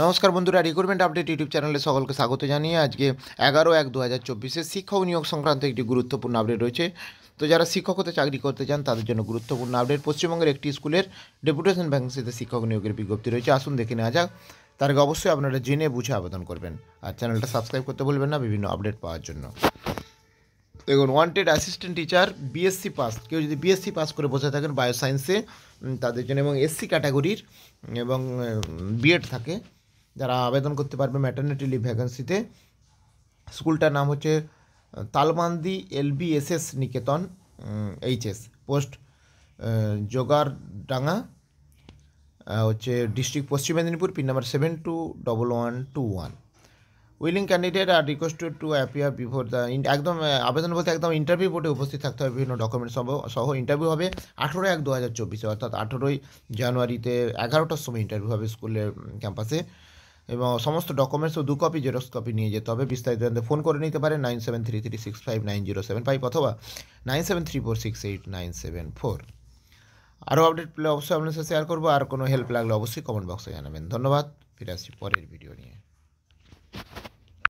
নমস্কার বন্ধুরা recruitment update YouTube চ্যানেলে সকলকে স্বাগত জানিয়ে আজকে এগারো এক দু হাজার চব্বিশে শিক্ষক নিয়োগ সংক্রান্ত একটি গুরুত্বপূর্ণ আপডেট রয়েছে তো যারা হতে চাকরি করতে চান তাদের জন্য গুরুত্বপূর্ণ আপডেট পশ্চিমবঙ্গের একটি স্কুলের ডেপুটেশন ভ্যাকেন্সিতে শিক্ষক নিয়োগের বিজ্ঞপ্তি রয়েছে আসুন দেখে নেওয়া যাক তার আগে অবশ্যই আপনারা জেনে বুঝে আবেদন করবেন আর চ্যানেলটা সাবস্ক্রাইব করতে বলবেন না বিভিন্ন আপডেট পাওয়ার জন্য দেখুন wanted assistant teacher BSc pass কেউ যদি বিএসসি পাস করে বসে থাকেন বায়োসায়েন্সে তাদের জন্য এবং এসসি ক্যাটাগরির এবং বিএড থাকে যারা আবেদন করতে পারবে ম্যাটার্নিটি লিভ ভ্যাকেন্সিতে স্কুলটার নাম হচ্ছে তালবান্দি এলবিএসএস নিকেতন এইচএস পোস্ট জোগারডাঙ্গা হচ্ছে district Paschim Medinipur pin number seven two double one two one willing candidate are requested to appear before the একদম আবেদন বলতে একদম ইন্টারভিউ বোর্ডে উপস্থিত থাকতে হবে বিভিন্ন ডকুমেন্ট সহ ইন্টারভিউ হবে আঠেরোই এক দু হাজার চব্বিশে অর্থাৎ আঠেরোই জানুয়ারিতে এগারোটার সময় ইন্টারভিউ হবে স্কুলের ক্যাম্পাসে এবং সমস্ত ডকুমেন্টস ও দু কপি জেরক্স কপি নিয়ে যেতে হবে বিস্তারিত জানতে ফোন করে নিতে পারেন nine seven three three six five nine zero seven five অথবা nine seven three four six eight nine seven four আরও আপডেট পেলে অবশ্যই আপনার সাথে শেয়ার করবো আর কোনো হেল্প লাগলে অবশ্যই কমেন্ট বক্সে জানাবেন ধন্যবাদ ফিরে আসছি পরের ভিডিও নিয়ে